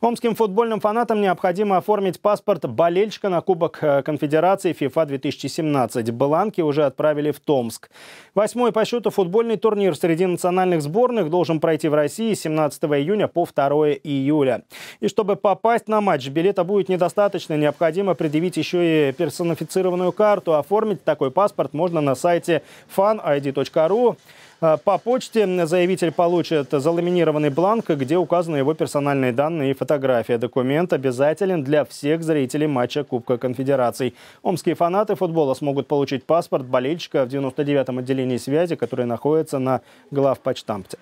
Омским футбольным фанатам необходимо оформить паспорт болельщика на Кубок э, Конфедерации ФИФА 2017. Бланки уже отправили в Томск. Восьмой по счету футбольный турнир среди национальных сборных должен пройти в России 17 июня по 2 июля. И чтобы попасть на матч, билета будет недостаточно. Необходимо предъявить еще и персонифицированную карту. Оформить такой паспорт можно на сайте fanid.ru. Э, по почте заявитель получит заламинированный бланк, где указаны его персональные данные и фотография. Документ обязателен для всех зрителей матча Кубка Конфедераций. Омские фанаты футбола смогут получить паспорт болельщика в 99-м отделении связи, который находится на главпочтамте.